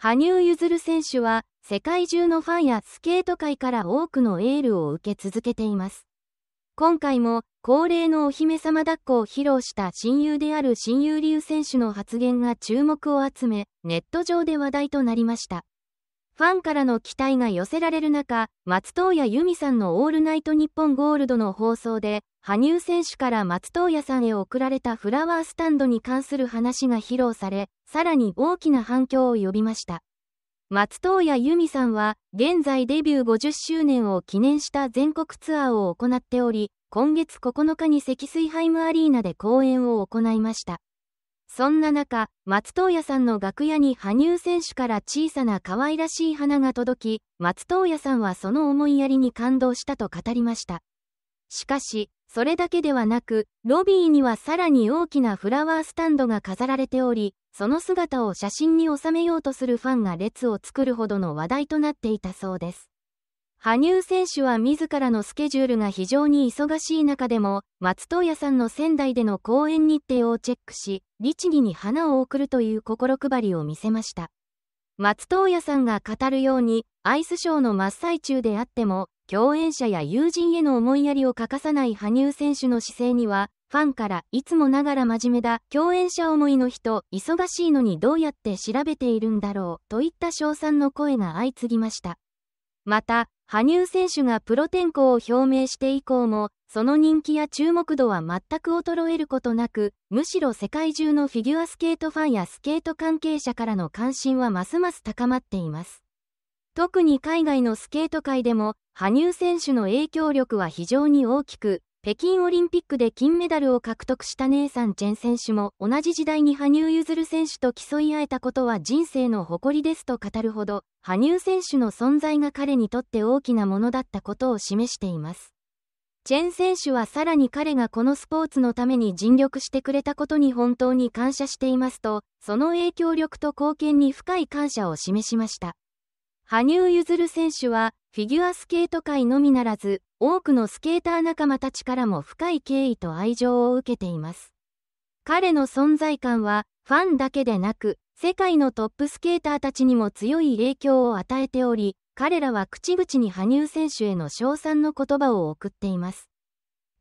羽生結弦選手は世界中のファンやスケート界から多くのエールを受け続けています。今回も恒例のお姫様抱っこを披露した親友である親友流選手の発言が注目を集め、ネット上で話題となりました。ファンからの期待が寄せられる中、松任谷由実さんのオールナイトニッポンゴールドの放送で、羽生選手から松任谷さんへ贈られたフラワースタンドに関する話が披露され、さらに大きな反響を呼びました。松任谷由実さんは、現在デビュー50周年を記念した全国ツアーを行っており、今月9日に積水ハイムアリーナで公演を行いました。そんな中、松任谷さんの楽屋に羽生選手から小さな可愛らしい花が届き、松任谷さんはその思いやりに感動したと語りました。しかし、それだけではなく、ロビーにはさらに大きなフラワースタンドが飾られており、その姿を写真に収めようとするファンが列を作るほどの話題となっていたそうです。羽生選手は自らのスケジュールが非常に忙しい中でも、松任谷さんの仙台での公演日程をチェックし、律儀に花を贈るという心配りを見せました。松任谷さんが語るように、アイスショーの真っ最中であっても、共演者や友人への思いやりを欠かさない羽生選手の姿勢には、ファンから、いつもながら真面目だ、共演者思いの人、忙しいのにどうやって調べているんだろう、といった称賛の声が相次ぎました。また、羽生選手がプロ転向を表明して以降も、その人気や注目度は全く衰えることなく、むしろ世界中のフィギュアスケートファンやスケート関係者からの関心はますます高まっています。特に海外のスケート界でも、羽生選手の影響力は非常に大きく、北京オリンピックで金メダルを獲得したネイサン・チェン選手も同じ時代に羽生結弦選手と競い合えたことは人生の誇りですと語るほど羽生選手の存在が彼にとって大きなものだったことを示していますチェン選手はさらに彼がこのスポーツのために尽力してくれたことに本当に感謝していますとその影響力と貢献に深い感謝を示しました羽生結弦選手は、フィギュアスケート界のみならず、多くのスケーター仲間たちからも深い敬意と愛情を受けています。彼の存在感は、ファンだけでなく、世界のトップスケーターたちにも強い影響を与えており、彼らは口々に羽生選手への称賛の言葉を送っています。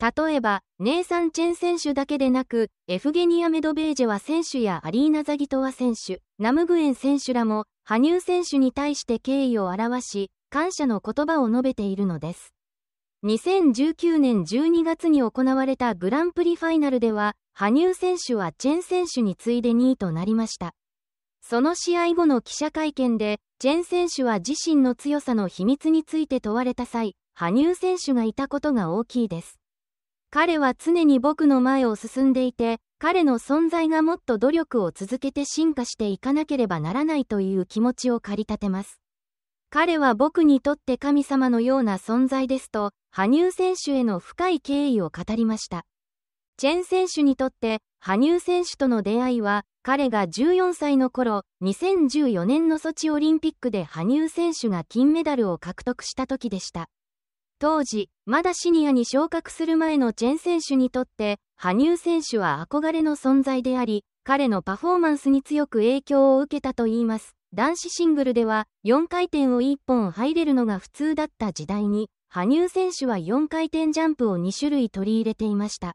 例えば、ネイサン・チェン選手だけでなく、エフゲニア・メドベージェワ選手やアリーナ・ザギトワ選手、ナムグエン選手らも、羽生選手に対して敬意を表し、感謝の言葉を述べているのです。2019年12月に行われたグランプリファイナルでは、羽生選手はチェン選手に次いで2位となりました。その試合後の記者会見で、チェン選手は自身の強さの秘密について問われた際、羽生選手がいたことが大きいです。彼は常に僕の前を進んでいて、彼の存在がもっと努力を続けて進化していかなければならないという気持ちを駆り立てます。彼は僕にとって神様のような存在ですと、羽生選手への深い敬意を語りました。チェン選手にとって、羽生選手との出会いは、彼が14歳の頃、2014年のソチオリンピックで羽生選手が金メダルを獲得した時でした。当時、まだシニアに昇格する前のチェン選手にとって、羽生選手は憧れの存在であり、彼のパフォーマンスに強く影響を受けたといいます。男子シングルでは、4回転を1本入れるのが普通だった時代に、羽生選手は4回転ジャンプを2種類取り入れていました。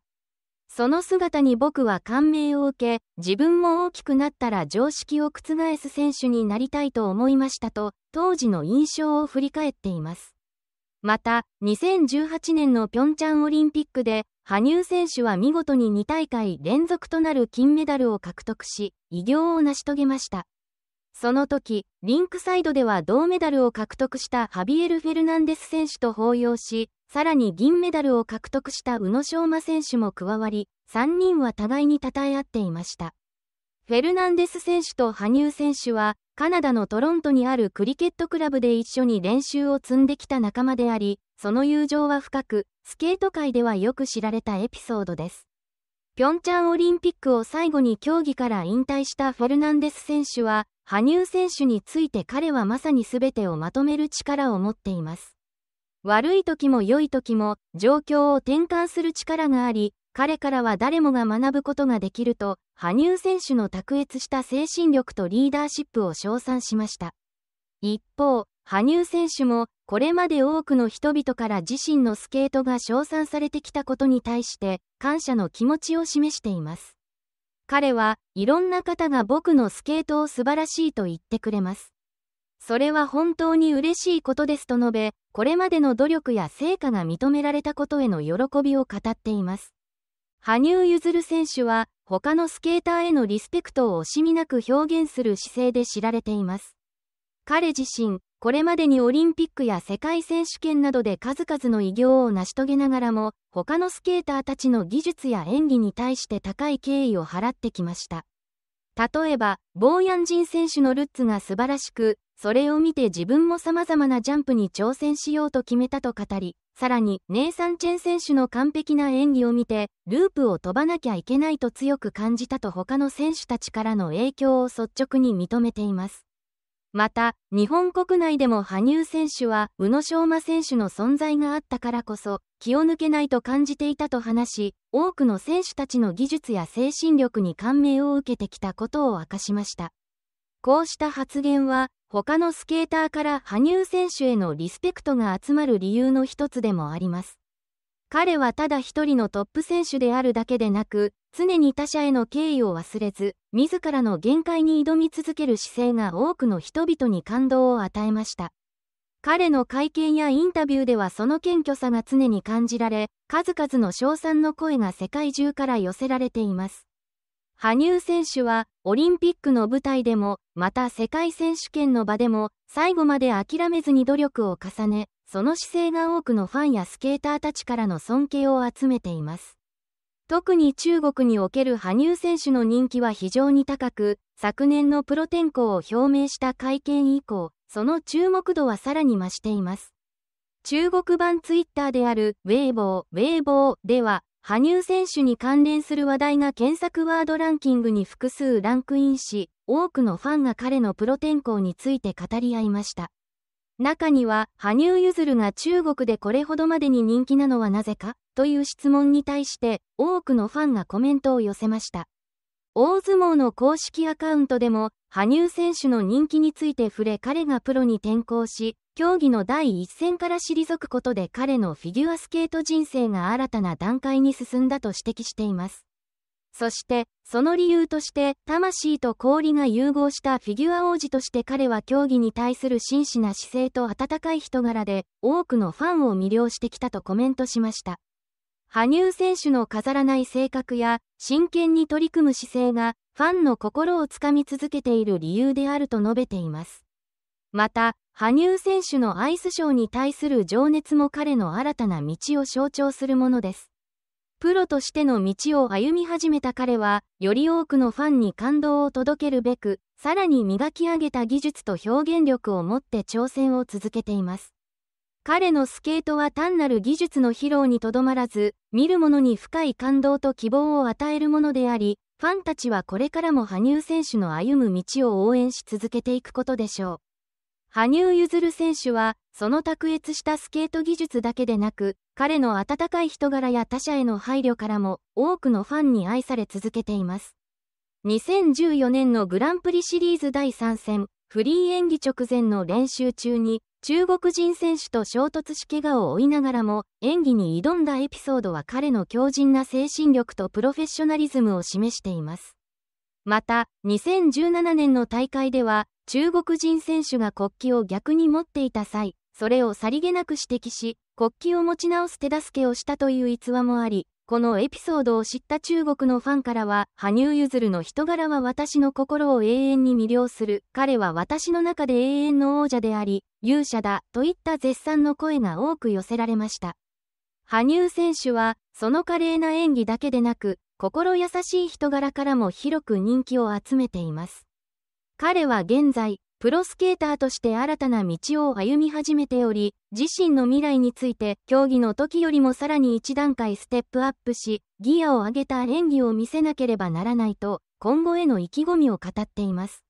その姿に僕は感銘を受け、自分も大きくなったら常識を覆す選手になりたいと思いましたと、当時の印象を振り返っています。また、2018年の平昌オリンピックで、羽生選手は見事に2大会連続となる金メダルを獲得し、偉業を成し遂げました。その時、リンクサイドでは銅メダルを獲得したハビエル・フェルナンデス選手と抱擁し、さらに銀メダルを獲得した宇野昌磨選手も加わり、3人は互いに称え合っていました。フェルナンデス選手と羽生選手は、カナダのトロントにあるクリケットクラブで一緒に練習を積んできた仲間であり、その友情は深く、スケート界ではよく知られたエピソードです。ピョンチャンオリンピックを最後に競技から引退したフェルナンデス選手は、羽生選手について彼はまさに全てをまとめる力を持っています。悪い時も良い時も状況を転換する力があり、彼からは誰もが学ぶことができると、羽生選手の卓越した精神力とリーダーシップを称賛しました。一方、羽生選手もこれまで多くの人々から自身のスケートが称賛されてきたことに対して感謝の気持ちを示しています。彼はいろんな方が僕のスケートを素晴らしいと言ってくれます。それは本当に嬉しいことですと述べ、これまでの努力や成果が認められたことへの喜びを語っています。羽生結弦選手は他のスケーターへのリスペクトを惜しみなく表現する姿勢で知られています。彼自身、これまでにオリンピックや世界選手権などで数々の偉業を成し遂げながらも、他のスケーターたちの技術や演技に対して高い敬意を払ってきました。例えば、ボーヤンジン選手のルッツが素晴らしく、それを見て自分も様々なジャンプに挑戦しようと決めたと語り、さらに、ネイサン・チェン選手の完璧な演技を見て、ループを飛ばなきゃいけないと強く感じたと他の選手たちからの影響を率直に認めています。また、日本国内でも羽生選手は、宇野昌磨選手の存在があったからこそ、気を抜けないと感じていたと話し、多くの選手たちの技術や精神力に感銘を受けてきたことを明かしました。こうした発言は、他のスケーターから羽生選手へのリスペクトが集まる理由の一つでもあります。彼はただ一人のトップ選手であるだけでなく、常に他者への敬意を忘れず、自らの限界に挑み続ける姿勢が多くの人々に感動を与えました。彼の会見やインタビューではその謙虚さが常に感じられ、数々の称賛の声が世界中から寄せられています。羽生選手はオリンピックの舞台でもまた世界選手権の場でも最後まで諦めずに努力を重ねその姿勢が多くのファンやスケーターたちからの尊敬を集めています特に中国における羽生選手の人気は非常に高く昨年のプロ転向を表明した会見以降その注目度はさらに増しています中国版ツイッターであるウェイボー、ウェイボーでは、羽生選手に関連する話題が検索ワードランキングに複数ランクインし、多くのファンが彼のプロ転向について語り合いました。中には、羽生結弦が中国でこれほどまでに人気なのはなぜかという質問に対して、多くのファンがコメントを寄せました。大相撲の公式アカウントでも、羽生選手の人気について触れ彼がプロに転向し、競技の第一線から退くことで彼のフィギュアスケート人生が新たな段階に進んだと指摘しています。そして、その理由として、魂と氷が融合したフィギュア王子として彼は競技に対する真摯な姿勢と温かい人柄で、多くのファンを魅了してきたとコメントしました。羽生選手の飾らない性格や、真剣に取り組む姿勢が、ファンの心をつかみ続けている理由であると述べています。また、羽生選手のアイスショーに対する情熱も彼の新たな道を象徴するものです。プロとしての道を歩み始めた彼は、より多くのファンに感動を届けるべく、さらに磨き上げた技術と表現力を持って挑戦を続けています。彼のスケートは単なる技術の披露にとどまらず、見る者に深い感動と希望を与えるものであり、ファンたちはこれからも羽生選手の歩む道を応援し続けていくことでしょう。羽生結弦選手は、その卓越したスケート技術だけでなく、彼の温かい人柄や他者への配慮からも多くのファンに愛され続けています。2014年のグランプリシリーズ第3戦、フリー演技直前の練習中に、中国人選手と衝突し怪我を負いながらも、演技に挑んだエピソードは彼の強靭な精神力とプロフェッショナリズムを示しています。また、2017年の大会では、中国人選手が国旗を逆に持っていた際、それをさりげなく指摘し、国旗を持ち直す手助けをしたという逸話もあり、このエピソードを知った中国のファンからは、羽生結弦の人柄は私の心を永遠に魅了する、彼は私の中で永遠の王者であり、勇者だ、といった絶賛の声が多く寄せられました。羽生選手は、その華麗な演技だけでなく、心優しい人柄からも広く人気を集めています。彼は現在、プロスケーターとして新たな道を歩み始めており、自身の未来について、競技の時よりもさらに一段階ステップアップし、ギアを上げた演技を見せなければならないと、今後への意気込みを語っています。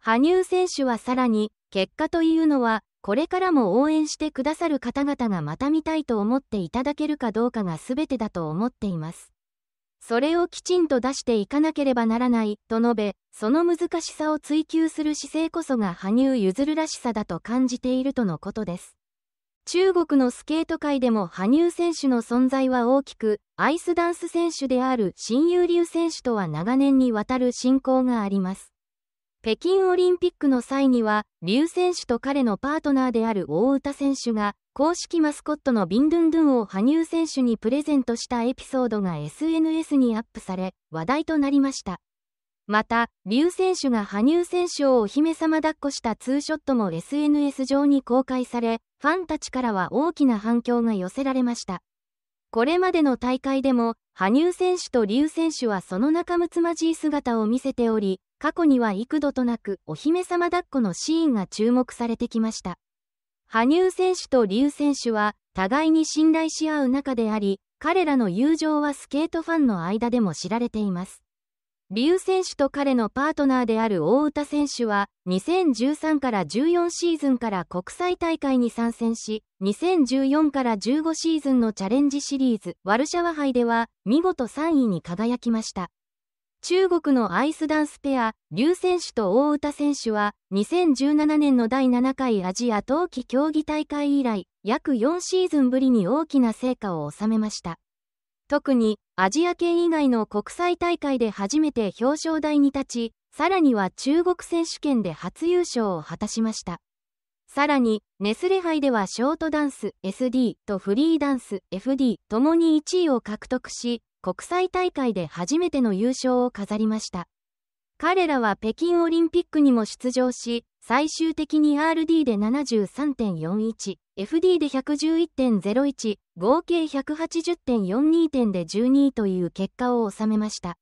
羽生選手はさらに、結果というのは、これからも応援してくださる方々がまた見たいと思っていただけるかどうかが全てだと思っています。それをきちんと出していかなければならないと述べ、その難しさを追求する姿勢こそが羽生結弦らしさだと感じているとのことです。中国のスケート界でも羽生選手の存在は大きく、アイスダンス選手である新友流選手とは長年にわたる親交があります。北京オリンピックの際には、劉選手と彼のパートナーである大歌選手が、公式マスコットのビンドゥンドゥンを羽生選手にプレゼントしたエピソードが SNS にアップされ、話題となりました。また、劉選手が羽生選手をお姫様抱っこしたツーショットも SNS 上に公開され、ファンたちからは大きな反響が寄せられました。これまでの大会でも、羽生選手と劉選手はその仲睦まじい姿を見せており、過去には幾度となくお姫様抱っこのシーンが注目されてきました。羽生選手と劉選手は互いに信頼し合う仲であり、彼らの友情はスケートファンの間でも知られています。劉選手と彼のパートナーである大歌選手は、2013から14シーズンから国際大会に参戦し、2014から15シーズンのチャレンジシリーズ、ワルシャワ杯では、見事3位に輝きました。中国のアイスダンスペア、劉選手と大歌選手は、2017年の第7回アジア冬季競技大会以来、約4シーズンぶりに大きな成果を収めました。特に、アジア圏以外の国際大会で初めて表彰台に立ち、さらには中国選手権で初優勝を果たしました。さらに、ネスレ杯ではショートダンス SD とフリーダンス FD ともに1位を獲得し、国際大会で初めての優勝を飾りました。彼らは北京オリンピックにも出場し、最終的に RD で73.41、FD で111.01、合計180.42点で12位という結果を収めました。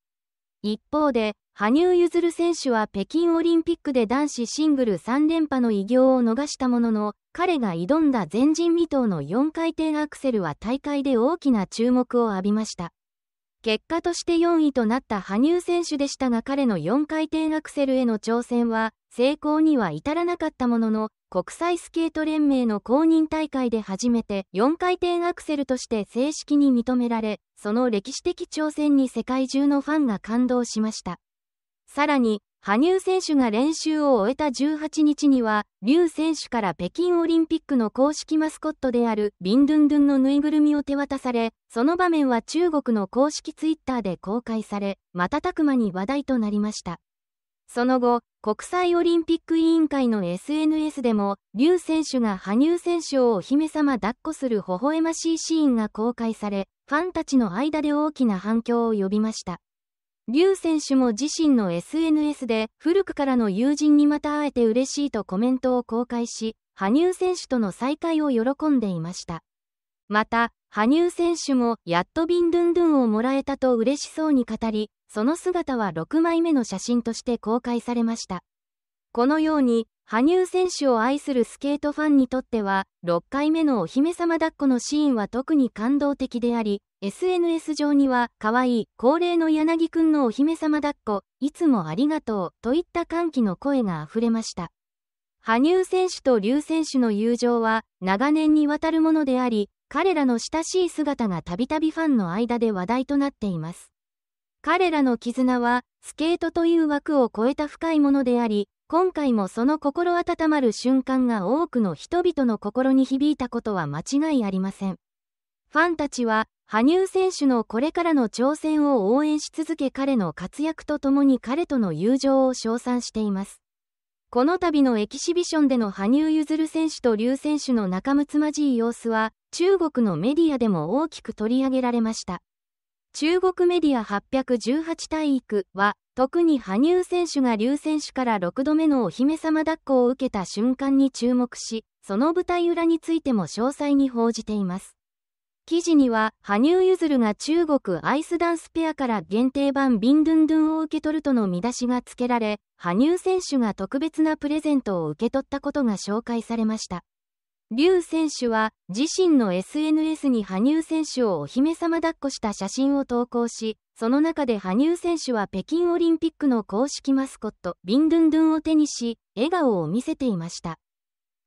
一方で、羽生結弦選手は北京オリンピックで男子シングル3連覇の偉業を逃したものの、彼が挑んだ前人未到の4回転アクセルは大会で大きな注目を浴びました。結果として4位となった羽生選手でしたが彼の4回転アクセルへの挑戦は成功には至らなかったものの国際スケート連盟の公認大会で初めて4回転アクセルとして正式に認められその歴史的挑戦に世界中のファンが感動しましたさらに羽生選手が練習を終えた18日には、劉選手から北京オリンピックの公式マスコットであるビンドゥンドゥンのぬいぐるみを手渡され、その場面は中国の公式ツイッターで公開され、瞬く間に話題となりました。その後、国際オリンピック委員会の SNS でも、劉選手が羽生選手をお姫様抱っこする微笑ましいシーンが公開され、ファンたちの間で大きな反響を呼びました。劉選手も自身の SNS で古くからの友人にまた会えて嬉しいとコメントを公開し、羽生選手との再会を喜んでいました。また、羽生選手もやっとビンドゥンドゥンをもらえたと嬉しそうに語り、その姿は6枚目の写真として公開されました。このように、羽生選手を愛するスケートファンにとっては、6回目のお姫様抱っこのシーンは特に感動的であり、SNS 上には、可愛い、恒例の柳くんのお姫様抱っこ、いつもありがとう、といった歓喜の声が溢れました。羽生選手と劉選手の友情は、長年にわたるものであり、彼らの親しい姿がたびたびファンの間で話題となっています。彼らの絆は、スケートという枠を超えた深いものであり、今回もその心温まる瞬間が多くの人々の心に響いたことは間違いありません。ファンたちは、羽生選手のこれからの挑戦を応援し続け彼の活躍とともに彼との友情を称賛しています。この度のエキシビションでの羽生結弦選手と劉選手の仲睦まじい様子は、中国のメディアでも大きく取り上げられました。中国メディア818体育は、特に羽生選手が劉選手から6度目のお姫様抱っこを受けた瞬間に注目し、その舞台裏についても詳細に報じています。記事には、羽生結弦が中国アイスダンスペアから限定版ビンドゥンドゥンを受け取るとの見出しが付けられ、羽生選手が特別なプレゼントを受け取ったことが紹介されました。劉選手は、自身の SNS に羽生選手をお姫様抱っこした写真を投稿し、その中で羽生選手は北京オリンピックの公式マスコット、ビンドゥンドゥンを手にし、笑顔を見せていました。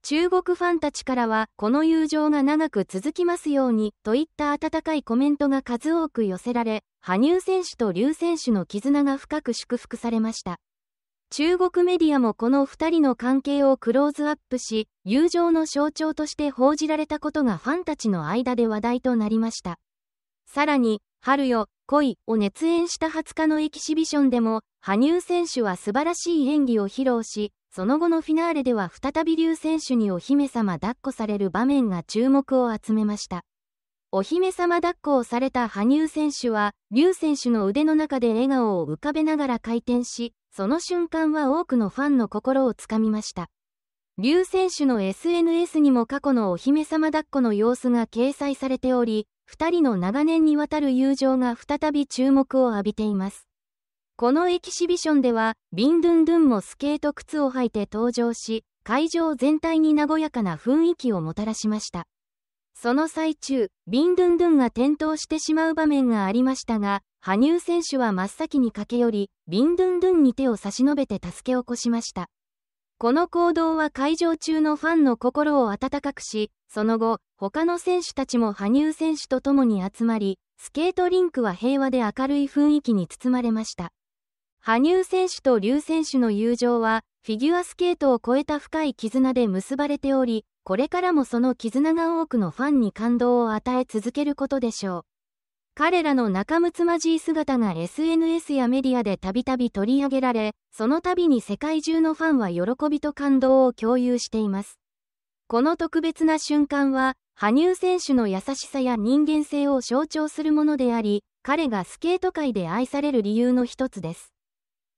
中国ファンたちからは、この友情が長く続きますように、といった温かいコメントが数多く寄せられ、羽生選手と劉選手の絆が深く祝福されました。中国メディアもこの2人の関係をクローズアップし、友情の象徴として報じられたことがファンたちの間で話題となりました。さらに、春よ、恋を熱演した20日のエキシビションでも、羽生選手は素晴らしい演技を披露し、その後のフィナーレでは再び竜選手にお姫様抱っこされる場面が注目を集めました。お姫様抱っこをされた羽生選手は、竜選手の腕の中で笑顔を浮かべながら回転し、その瞬間は多くのファンの心をつかみました。竜選手の SNS にも過去のお姫様抱っこの様子が掲載されており、2人の長年にわたる友情が再び注目を浴びています。このエキシビションでは、ビンドゥンドゥンもスケート靴を履いて登場し、会場全体に和やかな雰囲気をもたらしました。その最中、ビンドゥンドゥンが転倒してしまう場面がありましたが、羽生選手は真っ先に駆け寄り、ビンドゥンドゥンに手を差し伸べて助け起こしました。この行動は会場中のファンの心を温かくし、その後、他の選手たちも羽生選手と共に集まり、スケートリンクは平和で明るい雰囲気に包まれました。羽生選手と劉選手の友情は、フィギュアスケートを超えた深い絆で結ばれており、これからもその絆が多くのファンに感動を与え続けることでしょう。彼らの仲睦まじい姿が SNS やメディアでたびたび取り上げられ、その度に世界中のファンは喜びと感動を共有しています。この特別な瞬間は、羽生選手の優しさや人間性を象徴するものであり、彼がスケート界で愛される理由の一つです。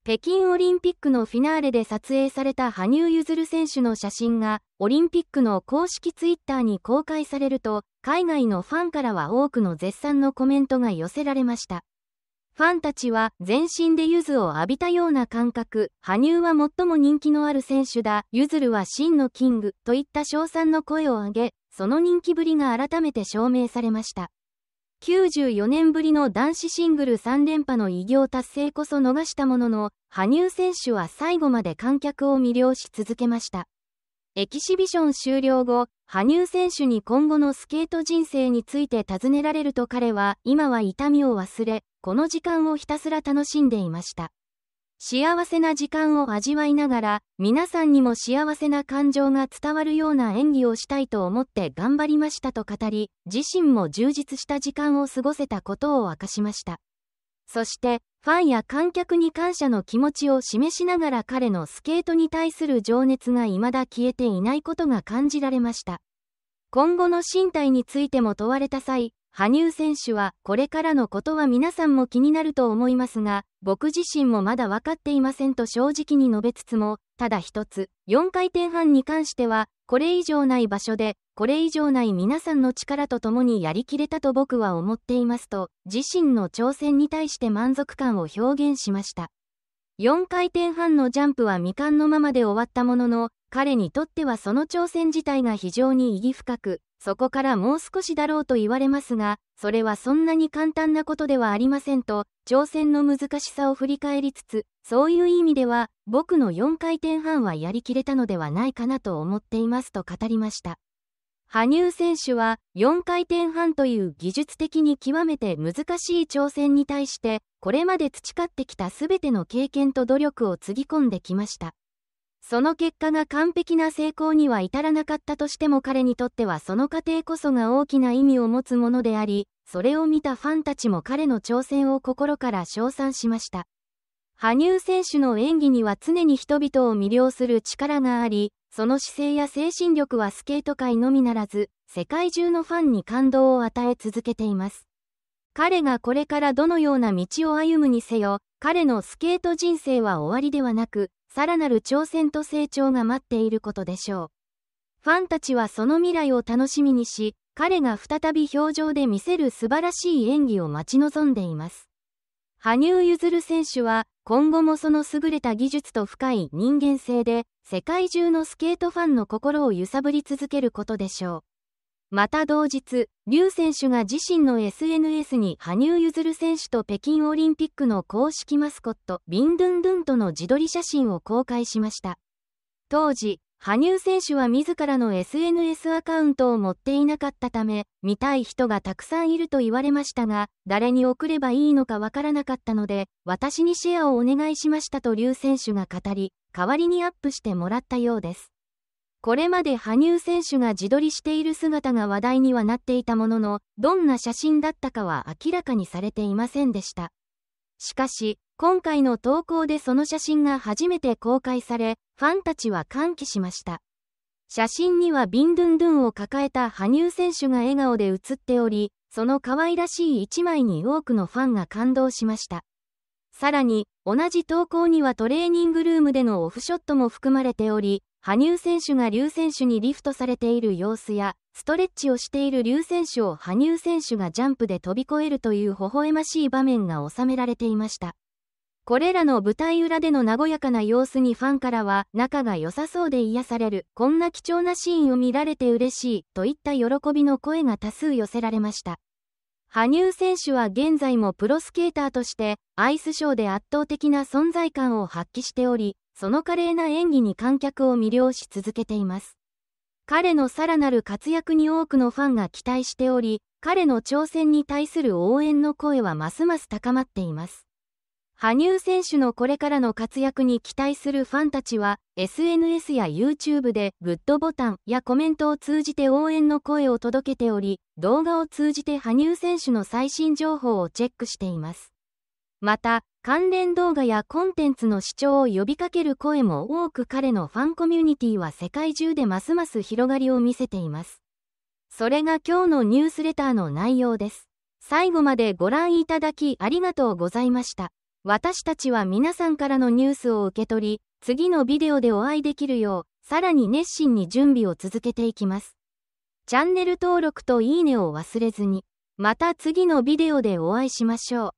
北京オリンピックのフィナーレで撮影された羽生結弦選手の写真がオリンピックの公式ツイッターに公開されると海外のファンからは多くの絶賛のコメントが寄せられましたファンたちは全身でゆずを浴びたような感覚羽生は最も人気のある選手だゆずるは真のキングといった称賛の声を上げその人気ぶりが改めて証明されました94年ぶりの男子シングル3連覇の偉業達成こそ逃したものの、羽生選手は最後まで観客を魅了し続けました。エキシビション終了後、羽生選手に今後のスケート人生について尋ねられると彼は、今は痛みを忘れ、この時間をひたすら楽しんでいました。幸せな時間を味わいながら、皆さんにも幸せな感情が伝わるような演技をしたいと思って頑張りましたと語り、自身も充実した時間を過ごせたことを明かしました。そして、ファンや観客に感謝の気持ちを示しながら彼のスケートに対する情熱が未だ消えていないことが感じられました。今後の身体についても問われた際、羽生選手はこれからのことは皆さんも気になると思いますが、僕自身もまだ分かっていませんと正直に述べつつも、ただ一つ、4回転半に関しては、これ以上ない場所で、これ以上ない皆さんの力とともにやりきれたと僕は思っていますと、自身の挑戦に対して満足感を表現しました。4回転半のジャンプは未完のままで終わったものの、彼にとってはその挑戦自体が非常に意義深く、そこからもう少しだろうと言われますが、それはそんなに簡単なことではありませんと、挑戦の難しさを振り返りつつ、そういう意味では、僕の4回転半はやりきれたのではないかなと思っていますと語りました。羽生選手は4回転半という技術的に極めて難しい挑戦に対してこれまで培ってきた全ての経験と努力をつぎ込んできました。その結果が完璧な成功には至らなかったとしても彼にとってはその過程こそが大きな意味を持つものであり、それを見たファンたちも彼の挑戦を心から称賛しました。羽生選手の演技には常に人々を魅了する力があり、その姿勢や精神力はスケート界のみならず、世界中のファンに感動を与え続けています。彼がこれからどのような道を歩むにせよ、彼のスケート人生は終わりではなく、さらなる挑戦と成長が待っていることでしょう。ファンたちはその未来を楽しみにし、彼が再び表情で見せる素晴らしい演技を待ち望んでいます。羽生結弦選手は今後もその優れた技術と深い人間性で世界中のスケートファンの心を揺さぶり続けることでしょう。また同日、劉選手が自身の SNS に羽生結弦選手と北京オリンピックの公式マスコットビンドゥンドゥンとの自撮り写真を公開しました。当時、羽生選手は自らの SNS アカウントを持っていなかったため、見たい人がたくさんいると言われましたが、誰に送ればいいのかわからなかったので、私にシェアをお願いしましたと劉選手が語り、代わりにアップしてもらったようです。これまで羽生選手が自撮りしている姿が話題にはなっていたものの、どんな写真だったかは明らかにされていませんでした。しかし、今回の投稿でその写真が初めて公開され、ファンたちは歓喜しました。写真にはビンドゥンドゥンを抱えた羽生選手が笑顔で写っており、その可愛らしい一枚に多くのファンが感動しました。さらに、同じ投稿にはトレーニングルームでのオフショットも含まれており、羽生選手が劉選手にリフトされている様子や、ストレッチをしている劉選手を羽生選手がジャンプで飛び越えるという微笑ましい場面が収められていました。これらの舞台裏での和やかな様子にファンからは、仲が良さそうで癒される、こんな貴重なシーンを見られて嬉しい、といった喜びの声が多数寄せられました。羽生選手は現在もプロスケーターとして、アイスショーで圧倒的な存在感を発揮しており、その華麗な演技に観客を魅了し続けています。彼のさらなる活躍に多くのファンが期待しており、彼の挑戦に対する応援の声はますます高まっています。羽生選手のこれからの活躍に期待するファンたちは SNS や YouTube でグッドボタンやコメントを通じて応援の声を届けており動画を通じて羽生選手の最新情報をチェックしていますまた関連動画やコンテンツの視聴を呼びかける声も多く彼のファンコミュニティは世界中でますます広がりを見せています。それが今日のニュースレターの内容です。最後までご覧いただきありがとうございました。私たちは皆さんからのニュースを受け取り、次のビデオでお会いできるよう、さらに熱心に準備を続けていきます。チャンネル登録といいねを忘れずに、また次のビデオでお会いしましょう。